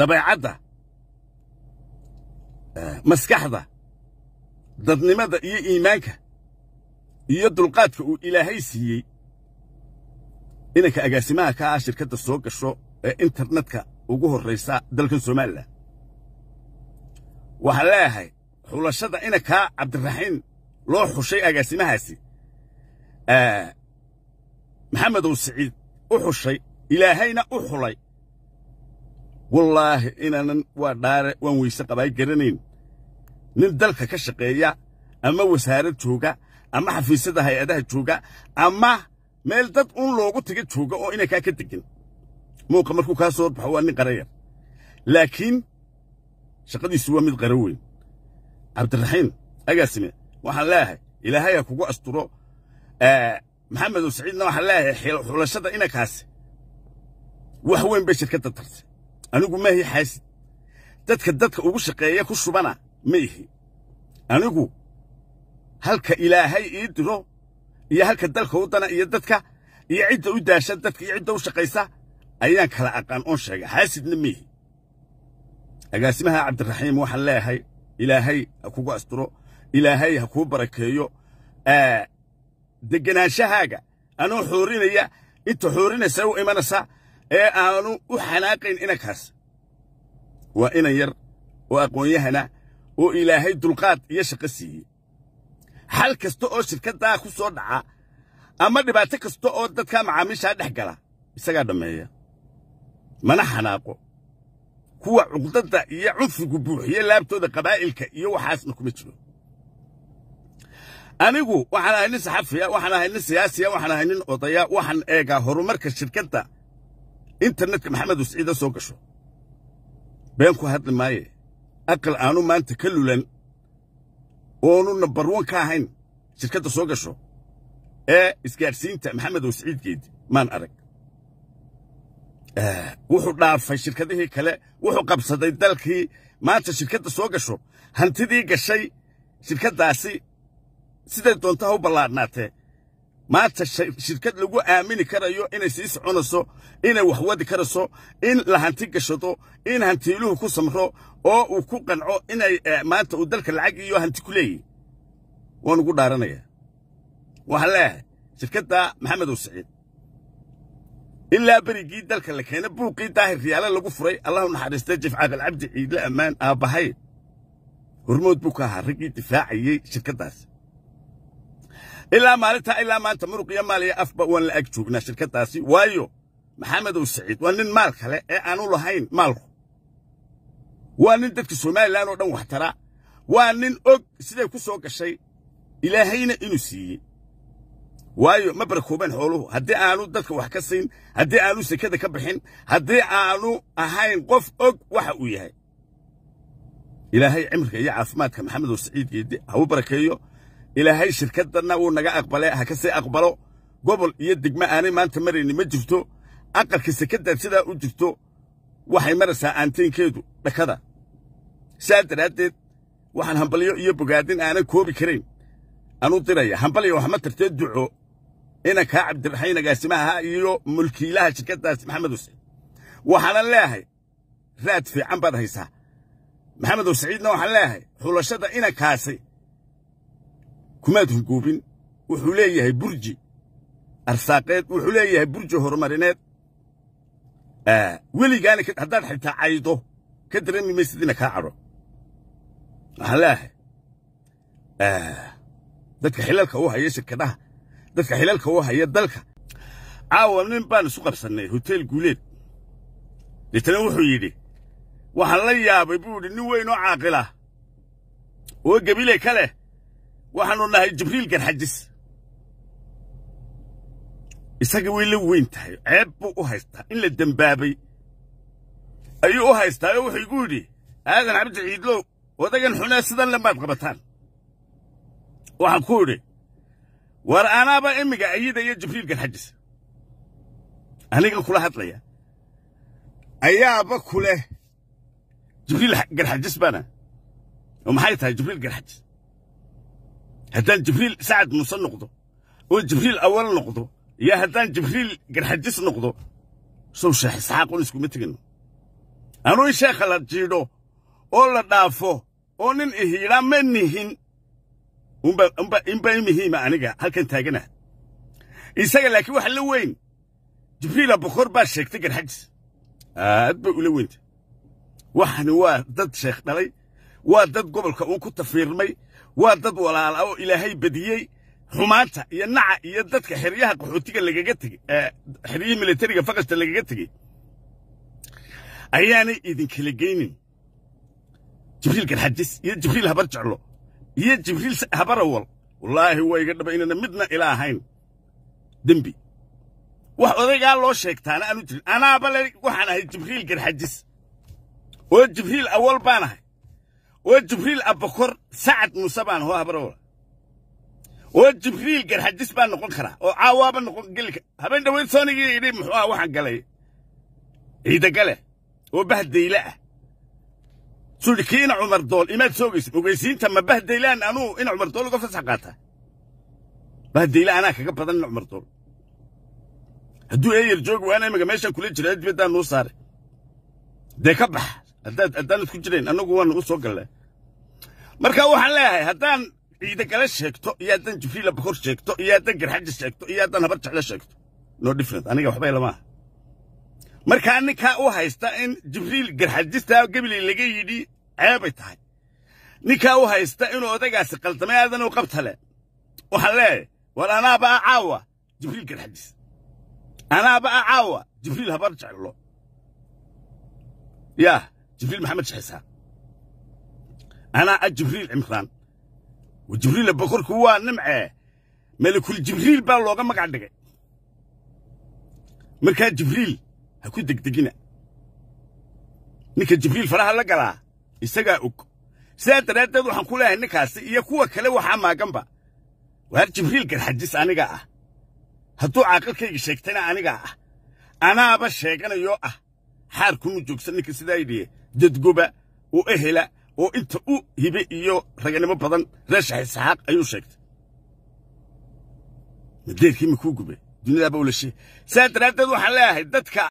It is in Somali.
dabeecadda eh, maskaxda dadnimada iyo iimaanka iyo dulqaadka uu ilaahay siiyey inanka agaasimaha ka ah shirkadda soo gasho ee internetka ugu horraysa dalkan somalilan waxaan leeyahay xulashada inankaa cabdiraxiin loo xushay agaasimahaasi eh, maxamedow siciid u xushay ilaahayna u xulay wallaahi inaanan waa dhaare waan weyse qabaay garanayn nin dalka ka shaqeeya ama wasaarad jooga ama xafiisyada hay-adaha jooga ama meel dad un loogu tiga jooga oo inaan kaa ka degan muuqa markuu kaa soo horbaxo waa nin qara yar laakiin shaqadiisu waa mid qara weyn cabdiraxiin agaasime waxaan leeyahay ilaahaya kugu asturo maxamedow saciidna waxaan leeyahay xulashada inankaasi wax weyn bay shirkadda tartay anigu ma xaasid dadka dadka ugu shaqeeya ku shubana ma ihi anigu halka ilaahay ii diro iyo halka dana iyo dadka iyo cidda u daasha dadka iyo cidda u shaqaysa ayaan kala aqaan oon sheega xaasidna maihi agaasimaha cabdiraxiim waxaan leeyahay ilaahay ha kugu asturo ilaahay ha kuu barakeeyo deganaanshahaaga anoo xoorinaya inta xoorinaysa u imanaysa ee aanu u xanaaqayn inankaas waa inan yar oo aqoonyahana oo ilaahay dulqaad iyo shaqo siiyey xal kasta oo shirkaddaa ku soo dhaca ama dhibaato kasta oo dadkaa macaamiishaa dhex gala isagaa dhammeeya mana xanaaqo kuwa cuqdadda iyo cunfigu buuxiye laabtooda qabaa'ilka iyo waxaasna kuma jiro anigu waxaan ahay nin saxafiya waxaan ahay nin siyaasiya waxaan ahay nin odaya waxaan eegaa horumarka shirkadda internetka maxamed wasciida soo gasho been ku hadli maaye aqal aanu maanta ka lulan oonu nambar ka ahayn shirkadda soo gasho ee isgaadhsiinta maxamed wasciid geedi maan arag eh, wuxuu dhaafay shirkadihii kale wuxuu qabsaday dalkii maanta shirkadda soo gasho hantidii gashay shirkaddaasi siday doontaa u ballaadhnaatee maanta shirkad lagu aamini karayo inay sii soconayso inay wax wadi karayso in la hanti gashato in hantiiluhu ku samro oo uu ku qanco inay eh, maanta uu dalka lacag iyo hanti ku leeyahy waan ugu dhaaranaya waxaan leeyahay shirkadda maxamed siciid ilaa berigii dalka la keenay buuqii daahir riyaale lagu furay allahu naxariistay jifcaaqal cabdi ciidle ammaan aabbahay hormood buu ka ahaa raggii difaacayey shirkaddaas ilaa maalintaa ilaa maanta muruq iyo maal iyo afba waan la ag joognaa shirkaddaasi waayo maxamedow saciid waa nin maal kale ee aanu lahayn maalku waa nin dadka somalilan oo dhan waxtara waa nin og siday ku soo gashay ilaahayna inuu siiyey waayo ma barakooban xooluhu haddii aanu dadka wax ka siin haddii aanu sekada ka bixin haddii aanu ahayn qof og waxa uu yahay ilaahay cimriga iyo caafimaadka maxamedow saciid geedde ha u barakeeyo ilaahay shirkadanna wuu naga aqbale ha kasii aqbalo gobol iyo degmo aanay maanta marayni ma jirto aqalka sekadaad sidaa u jirto waxay maraysaa aanteynkeedu dhakada saa daraaddeed waxaan hambalyo iyo bogaadin aanan koobi karayn anu diraya hambalya waxma tartee duco kaa cabdiraxiin agaasimaha iyo mulkiilaha shirkaddaas maxamed husciid waxaanan leeahay raad fiican baad haysaa maxamed husciidna waxaan leeahay xulashada inankaasi kumaad huguubin wuxuu leeyahay burji arsaaqeed wuxuu leeyahay burji horumarineed weligaana haddaad xitaa caydo ka dareemi maysid kaa cadho waxaan leeyahay dadka xilalka u haya shirkadaha dadka xilalka u haya dalka caawa nin baan isu qabsannay hotel guuleed deetana wuxuu yidhi waxaan la yaabay buu yidhi nin weyn oo caaqila oo gebile ka leh waxaanu nahay jibriil garxajis isaga way la weyn tahay ceeb buu u haystaa in la dembaabay ayuu u haystaa oo wuxuu igu yidhi aadan cabdi ciidlow odagan xunaa sidan maad qabataan waxaan ku yidhi war anaaba imiga ayida iyo jibriil garxajis anigan kula hadlaya ayaaba ku leh jibriil garxajis baana oo maxay tahay jibriil garxajis haddaan jibriil sacad muuse noqdo oo jibriil awal noqdo iyo haddaan jibriil garxajis noqdo sow sheekh isxaaqun iskuma tegino anuu in sheekha la jiidho oo la dhaafo oo nin ihiidhaa ma nihin inbaa muhiima aniga halkan taaganah isaga laakiin waxa la weyn jibriila bokor baa sheegtay garxajis aad ba ula weynta waxani waa dad sheekh dhalay waa dad gobolka uu ku tafiirmay waa dad walaala oo ilaahay badiyey xumaanta iyo naca iyo dadka xeryaha qaxootiga lagaga tegey xeryihii milatariga fakashta lagaga tegey ayaanay idinkala geynin jibriil garxajis iyo jibriil habar jeclo iyo jibriil awal wallaahi waa iga dhaba inana midna ila ahayn dembi wax odaygaa loo sheegtaana aanu jirin anaaba le waxaan ahay jibriil garxajis oo jibriil awal baan ahay وجبريل أبو بكر سعد مصبان هو هبرول وجبريل قال حدث بان نقول خرا وعواب نقول قال لك هبين وين سوني يدي محوا واحد قال إيدا قال وبهدي لا سلكين عمر دول إما تسوقس وقيسين تم بهدي لا أنو إن عمر دول قفص حقاتها بهدي لا أنا كقبض عمر دول هدو أي الجوج وأنا مجمعش كل جريد بدأ نصار ده كبح haddaad cadaalad ku jireen annagu waana u soo galnay marka waxaan leeyahay haddaan ciida kale sheegto iyo haddaan jibriila bakor sheegto iyo haddaan garxaji sheegto iyo haddaan habar jeclo sheegto no different aniga waxba ilama markaa ninkaa u haysta in jibriil garxajistaa gebilay laga yidhi ceebay tahay ninkaa u haysta inuu odagaasi qaldamay aadan u qabtale waxaan leeyahay war anaaba a caawa jibriil garxajis anaaba a caawa jibriil habar jeclo yah جبريل محمد شحيسة أنا جبريل عمران وجبريل بكر كوا نمعه ملك الجبريل بان لوغا مقع دغاي markaa jibriil ha ku degdegina ninka jibriil faraha la galaa isagaa og sidaa daraaddeed waxaan ku leeyahay ninkaasi iyo kuwa kale waxaa maaganba waar jibriil garxajis aniga ah hadduu caaqilkayga sheegtana anigaa ah anaaba sheeganayo ah xaarkuma joogsan ninka sidaa idhiye dadgoba oo ehela ah oo inta u hibe iyo raganimo badan reer shax isxaaq ayuu sheegtay madeerkii makuu gube duniyadaaba ula saa daraaddeed waxaan leeyahay dadka